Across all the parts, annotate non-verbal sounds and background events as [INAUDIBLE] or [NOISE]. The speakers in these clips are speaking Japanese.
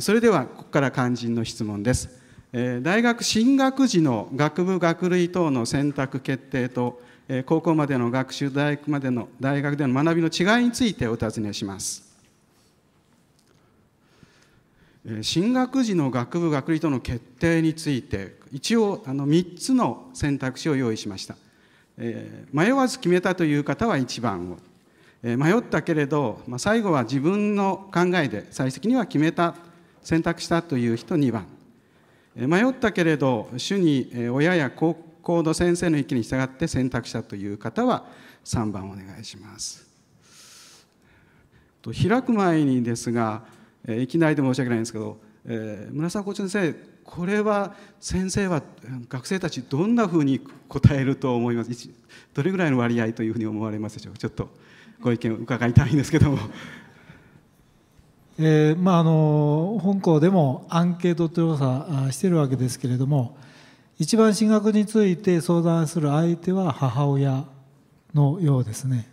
それではここから肝心の質問です大学進学時の学部学類等の選択決定と高校までの学習大学までの大学での学びの違いについてお尋ねします進学時の学部学類との決定について一応あの3つの選択肢を用意しました、えー、迷わず決めたという方は1番を、えー、迷ったけれど、まあ、最後は自分の考えで最終的には決めた選択したという人2番迷ったけれど主に親や高校の先生の意見に従って選択したという方は3番お願いします。と開く前にですがいきなりで申し訳ないんですけど、えー、村沢校長先生これは先生は学生たちどんなふうに答えると思いますどれぐらいの割合というふうに思われますでしょうかちょっとご意見を伺いたいんですけども。えーまあ、あの本校でもアンケート調査してるわけですけれども一番進学について相談する相手は母親のようですね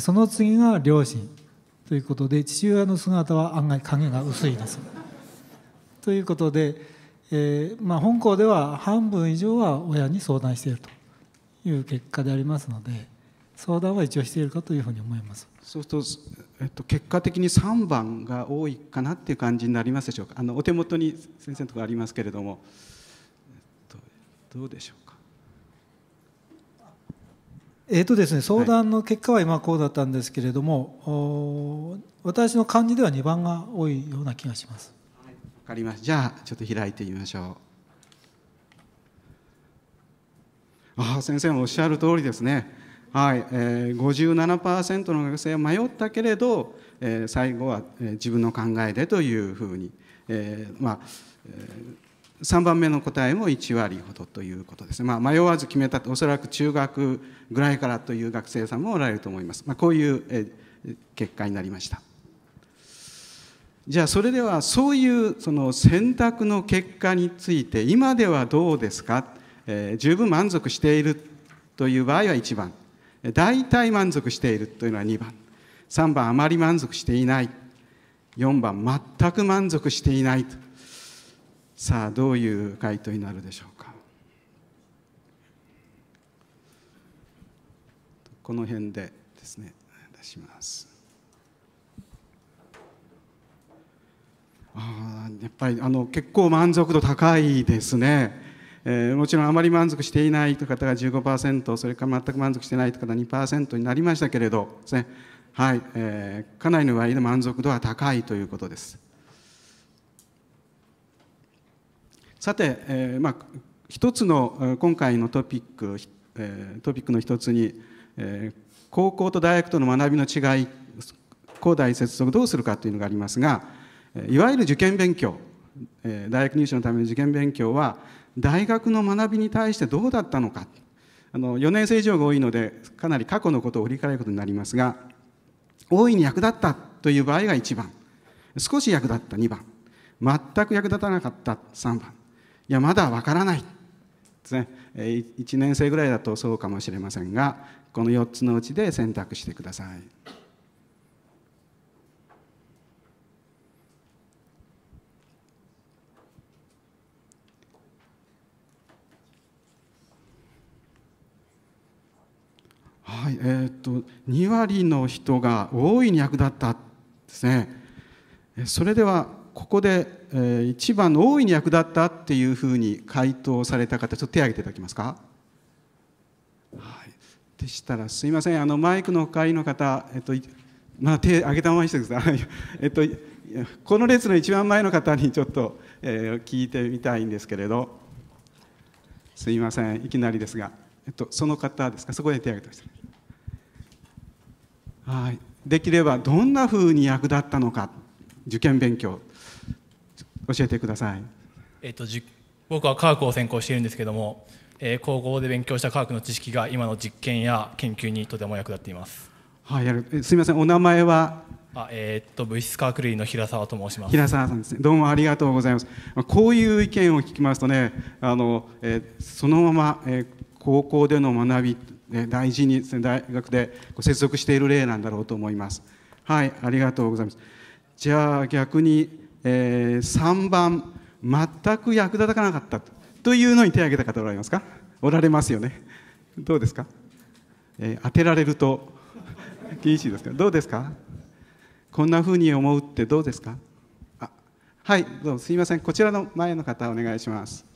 その次が両親ということで父親の姿は案外影が薄いです。ということで、えーまあ、本校では半分以上は親に相談しているという結果でありますので相談は一応しているかというふうに思います。そうするとえっと、結果的に3番が多いかなっていう感じになりますでしょうかあのお手元に先生のところありますけれども、えっと、どうでしょうか。えーとですね、相談の結果は今こうだったんですけれども、はい、私の漢字では2番が多いような気がします。わ、はい、かりますじゃあちょっと開いてみましょう。ああ先生もおっしゃる通りですね。はいえー、57%の学生は迷ったけれど、えー、最後は、えー、自分の考えでというふうに、えーまあえー、3番目の答えも1割ほどということです、ね、まあ、迷わず決めたおそらく中学ぐらいからという学生さんもおられると思います、まあ、こういう、え結果になりましたじゃあそれではそういうその選択の結果について今ではどうですか、えー、十分満足しているという場合は1番大体満足しているというのは2番3番あまり満足していない4番全く満足していないとさあどういう回答になるでしょうかこの辺でですね出しますあやっぱりあの結構満足度高いですねえー、もちろんあまり満足していないという方が15%それから全く満足していないという方が2%になりましたけれどねはい、えー、かなりの割合で満足度は高いということですさて、えーまあ、一つの今回のトピック、えー、トピックの一つに、えー、高校と大学との学びの違い高大接続どうするかというのがありますがいわゆる受験勉強大学入試のための受験勉強は大学の学びに対してどうだったのかあの4年生以上が多いのでかなり過去のことを振り返ることになりますが大いに役立ったという場合が1番少し役立った2番全く役立たなかった3番いやまだわからないですね1年生ぐらいだとそうかもしれませんがこの4つのうちで選択してください。はいえーと、2割の人が大いに役立ったですねそれではここで、えー、番の大いに役立ったっていうふうに回答された方ちょっと手を挙げていただけますか、はい、でしたらすいませんあのマイクのお帰りの方、えっとまあ、手を挙げたままにしてください、[LAUGHS] えっと、この列の一番前の方にちょっと、えー、聞いてみたいんですけれどすいませんいきなりですが、えっと、その方ですかそこで手を挙げてくださいはいできればどんなふうに役立ったのか受験勉強教えてください、えっと、じ僕は科学を専攻しているんですけども、えー、高校で勉強した科学の知識が今の実験や研究にとても役立っています、はい、やるすみませんお名前はあえー、っと物質科学類の平沢と申します平沢さんですねどうもありがとうございますこういう意見を聞きますとねあの、えー、そのまま、えー、高校での学びね、大事に、大学で接続している例なんだろうと思います。はい、ありがとうございます。じゃあ逆に、えー、3番、全く役立たなかったというのに手を挙げた方おられますかおられますよね。どうですか、えー、当てられると厳しいですけど、うですかこんなふうに思うってどうですかあはい、どうもすみません。こちらの前の方お願いします。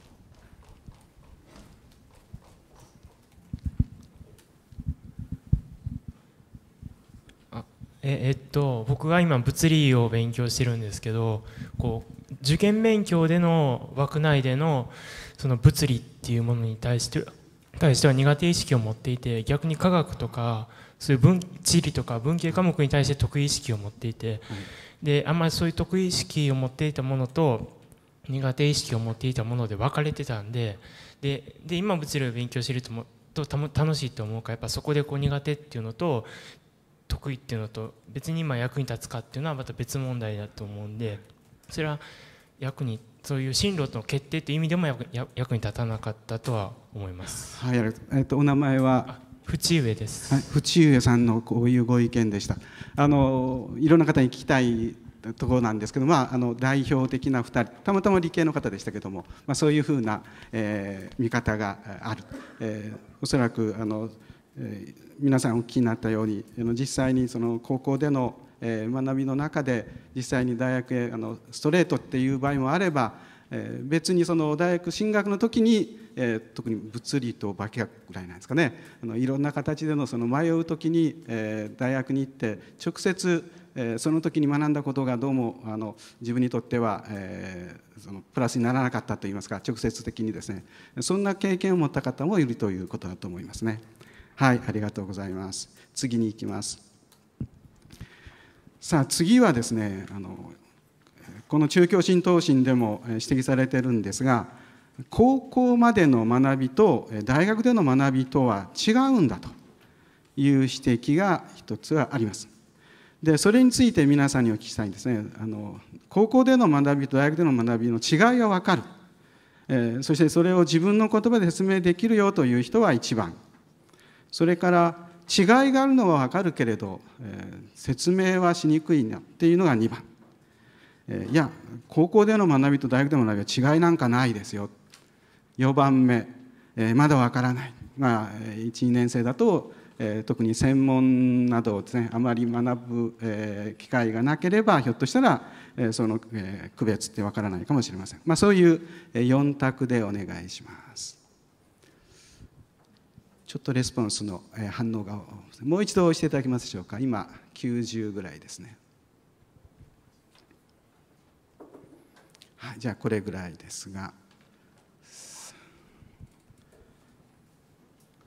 ええっと、僕が今物理を勉強してるんですけどこう受験勉強での枠内でのその物理っていうものに対して対しては苦手意識を持っていて逆に科学とかそういう文地理とか文系科目に対して得意意識を持っていて、うん、であんまりそういう得意意識を持っていたものと苦手意識を持っていたもので分かれてたんででで今物理を勉強してるともと楽しいと思うかやっぱそこでこう苦手っていうのと得意っていうのと別に今役に立つかっていうのはまた別問題だと思うんでそれは役にそういう進路の決定という意味でも役に立たなかったとは思います。はい、えっ、とお名前は淵上です、はい、淵上さんのこういうご意見でしたあのいろんな方に聞きたいところなんですけど、まあ、あの代表的な二人たまたま理系の方でしたけども、まあ、そういうふうな、えー、見方がある、えー、おそらくあの皆さんお聞きになったように実際にその高校での学びの中で実際に大学へあのストレートっていう場合もあれば別にその大学進学の時に特に物理と化学ぐらいなんですかねあのいろんな形でのその迷う時に大学に行って直接その時に学んだことがどうもあの自分にとっては、えそのプラスにならなかったといいますか直接的にですねそんな経験を持った方もいるということだと思いますね。はいありがとうございます次に行きますさあ次はですねあのこの中教新答申でも指摘されてるんですが高校までの学びと大学での学びとは違うんだという指摘が一つはあります。でそれについて皆さんにお聞きしたいんですねあの高校での学びと大学での学びの違いが分かる、えー、そしてそれを自分の言葉で説明できるよという人は1番それから違いがあるのは分かるけれど、えー、説明はしにくいなっていうのが2番、えー、いや高校での学びと大学での学びは違いなんかないですよ4番目、えー、まだ分からない、まあ、12年生だと、えー、特に専門などをですねあまり学ぶ、えー、機会がなければひょっとしたら、えー、その、えー、区別って分からないかもしれません、まあ、そういう4択でお願いします。ちょっとレスポンスの反応がもう一度押していただけますでしょうか今90ぐらいですねはいじゃあこれぐらいですが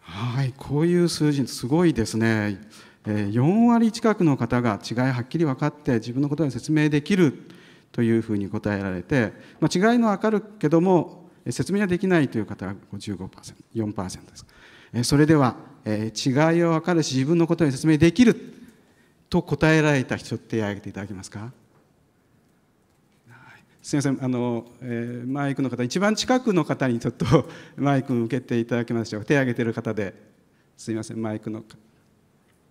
はいこういう数字すごいですね4割近くの方が違いはっきり分かって自分のことは説明できるというふうに答えられて、まあ、違いの分かるけども説明はできないという方が55%、4%です。それでは、えー、違いを分かるし自分のことに説明できると答えられた人手を挙げていただけますかすみませんあの、えー、マイクの方一番近くの方にちょっと [LAUGHS] マイクを受けていただけますでしょうか手を挙げている方ですみませんマイクの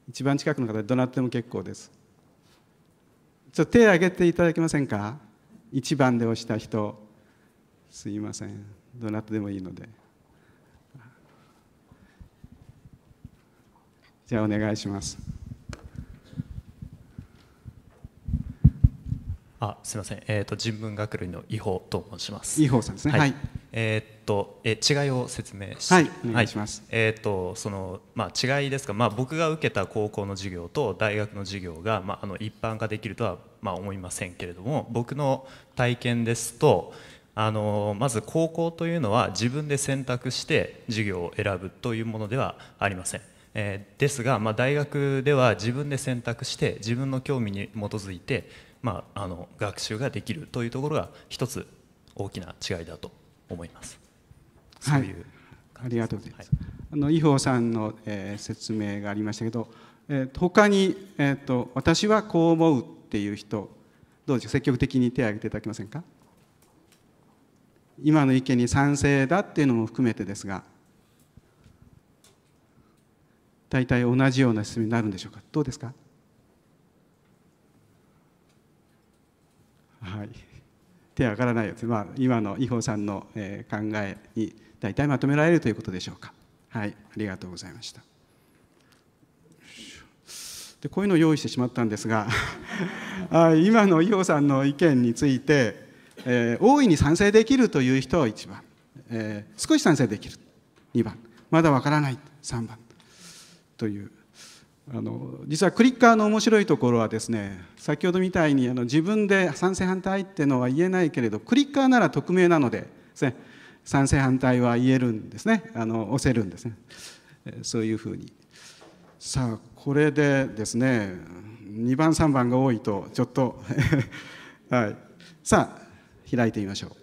一番近くの方どなっても結構ですちょっと手を挙げていただけませんか一番で押した人すみませんどなたでもいいので。じゃあお願いしますあすみません、えーと、人文学類の伊法と申します伊保さんですねはい、はい、えー、っとえ違いを説明しはいお願いします、はい、えー、っとそのまあ違いですかまあ僕が受けた高校の授業と大学の授業がまああの一般化できるとはまあ思いませんけれども僕の体験ですとあのまず高校というのは自分で選択して授業を選ぶというものではありませんえー、ですが、まあ、大学では自分で選択して自分の興味に基づいて、まあ、あの学習ができるというところが一つ大きな違いだと思います。はい、うありがとうございます。はい、あの伊保さんの、えー、説明がありましたけど、えー、他にえっ、ー、と私はこう思うっていう人どうでしょう積極的に手を挙げていただけませんか。今の意見に賛成だっていうのも含めてですが。大体同じような進みになるんでしょうかどうですかはい手上がらないよです、まあ、今の伊保さんの、え考えに大体まとめられるということでしょうかはいありがとうございましたでこういうのを用意してしまったんですが [LAUGHS] 今の伊保さんの意見について、えー、大いに賛成できるという人は1番、えー、少し賛成できる2番まだわからない3番というあの実はクリッカーの面白いところはですね先ほどみたいにあの自分で賛成反対ってのは言えないけれどクリッカーなら匿名なのでですね賛成反対は言えるんですねあの押せるんですねそういうふうにさあこれでですね2番3番が多いとちょっと [LAUGHS] はいさあ開いてみましょう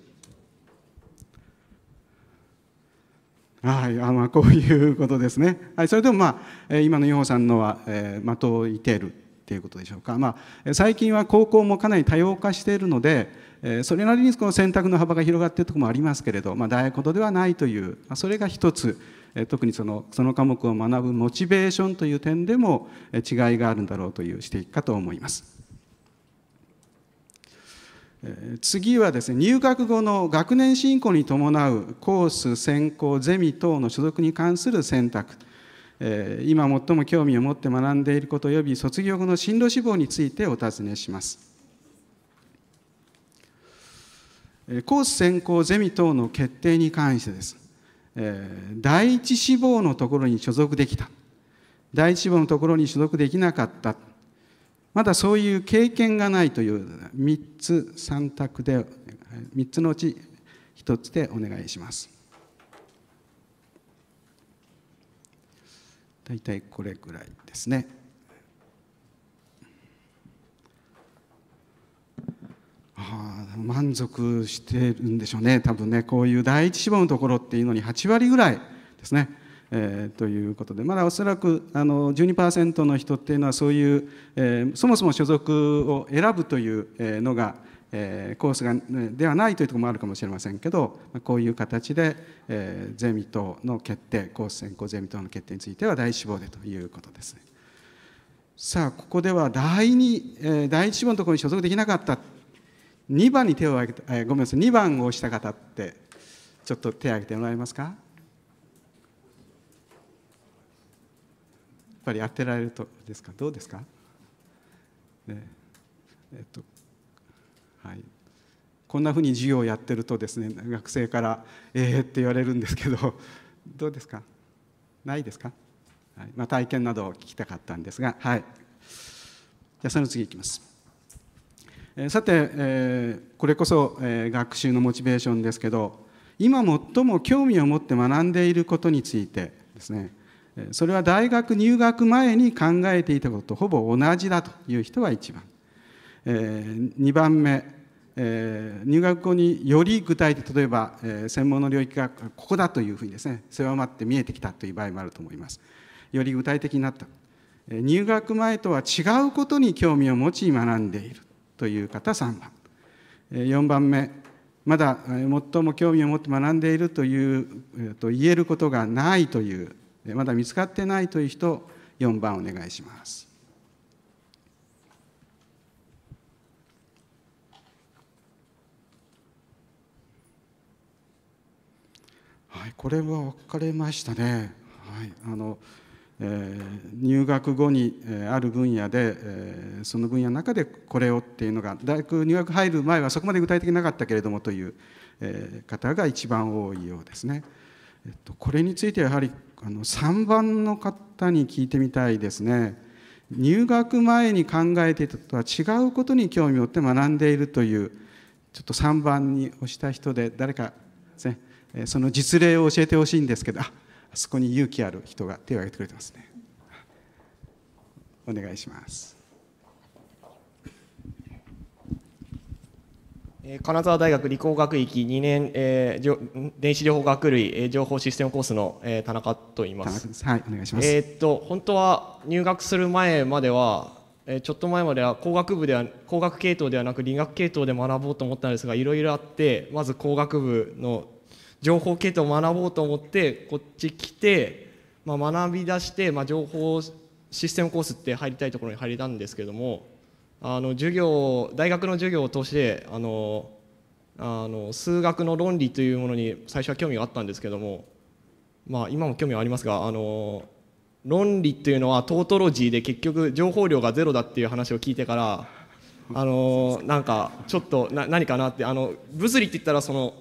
はい、あまあこういうことですね、はい、それとも、まあ、今の伊保さんのは、えー、的をいているっていうことでしょうか、まあ、最近は高校もかなり多様化しているので、えー、それなりにこの選択の幅が広がっているところもありますけれど、まあ、大学ほどではないという、まあ、それが一つ、えー、特にそのその科目を学ぶモチベーションという点でも、え違いがあるんだろうという指摘かと思います。次はですね入学後の学年進行に伴うコース選考ゼミ等の所属に関する選択今最も興味を持って学んでいること及び卒業後の進路志望についてお尋ねしますコース選考ゼミ等の決定に関してです第一志望のところに所属できた第一志望のところに所属できなかったまだそういう経験がないという3つ3択で3つのうち1つでお願いします。大体これぐらいですね。ああ満足してるんでしょうね多分ねこういう第一志望のところっていうのに8割ぐらいですねえー、ということでまだおそらくあの12%の人っていうのはそういう、えー、そもそも所属を選ぶというのが、えー、コースがではないというところもあるかもしれませんけどこういう形で、えー、ゼミ等の決定コース選考ゼミ等の決定については第一志望でということです。さあここでは第二、え第一志望のところに所属できなかった2番に手を挙げて、えごめんなさい2番を押した方ってちょっと手を挙げてもらえますか。ぱり当てられるとですかどうですか、ねえっとはい、こんなふうに授業をやってるとですね学生から「ええー、って言われるんですけど [LAUGHS] どうですかないですか、はいまあ、体験などを聞きたかったんですが、はい、じゃあその次いきます。えー、さて、えー、これこそ、えー、学習のモチベーションですけど今最も興味を持って学んでいることについてですねそれは大学入学前に考えていたこととほぼ同じだという人が1番、えー、2番目、えー、入学後により具体的例えば、えー、専門の領域がここだというふうにですね狭まって見えてきたという場合もあると思いますより具体的になった、えー、入学前とは違うことに興味を持ち学んでいるという方3番、えー、4番目まだ最も興味を持って学んでいるという、えー、と言えることがないというまだ見つかってないという人4番お願いします。はい、これは分かれましたね。はいあのえー、入学後に、えー、ある分野で、えー、その分野の中でこれをっていうのが大学入学入る前はそこまで具体的になかったけれどもという、えー、方が一番多いようですね。えっと、これについてはやはりあの3番の方に聞いてみたいですね。入学前に考えていたとは違うことに興味を持って学んでいるというちょっと3番に押した人で誰かですねその実例を教えてほしいんですけどあそこに勇気ある人が手を挙げてくれてますね。お願いします。金沢大学理工学域2年、えー、電子情法学類情報システムコースの、えー、田中と言います。はい、お願いします。えー、っと本当は入学する前までは、えー、ちょっと前までは工学部では工学系統ではなく理学系統で学ぼうと思ったんですが、いろいろあってまず工学部の情報系統を学ぼうと思ってこっち来て、まあ学び出して、まあ情報システムコースって入りたいところに入れたんですけども、あの授業大学の授業を通してあのあの数学の論理というものに最初は興味があったんですけども、まあ、今も興味はありますがあの論理というのはトートロジーで結局情報量がゼロだっていう話を聞いてからあのなんかちょっとな何かなってあの物理って言ったらその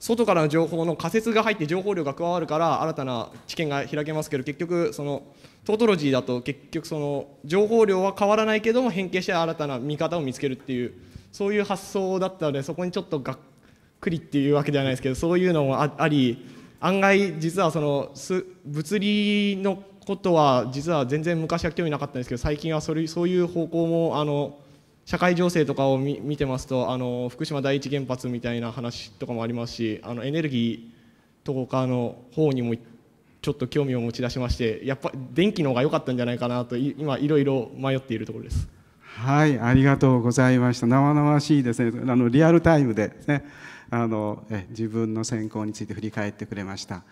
外からの情報の仮説が入って情報量が加わるから新たな知見が開けますけど結局そのトートロジーだと結局その情報量は変わらないけども変形して新たな見方を見つけるっていうそういう発想だったのでそこにちょっとがっくりっていうわけではないですけどそういうのもあり案外実はその物理のことは実は全然昔は興味なかったんですけど最近はそれそういう方向もあの。社会情勢とかを見てますとあの福島第一原発みたいな話とかもありますしあのエネルギーとかの方にもちょっと興味を持ち出しましてやっぱ電気の方が良かったんじゃないかなと今いろいろ迷っているところです。はいありがとうございました生々しいですねあのリアルタイムで、ね、あのえ自分の選考について振り返ってくれました。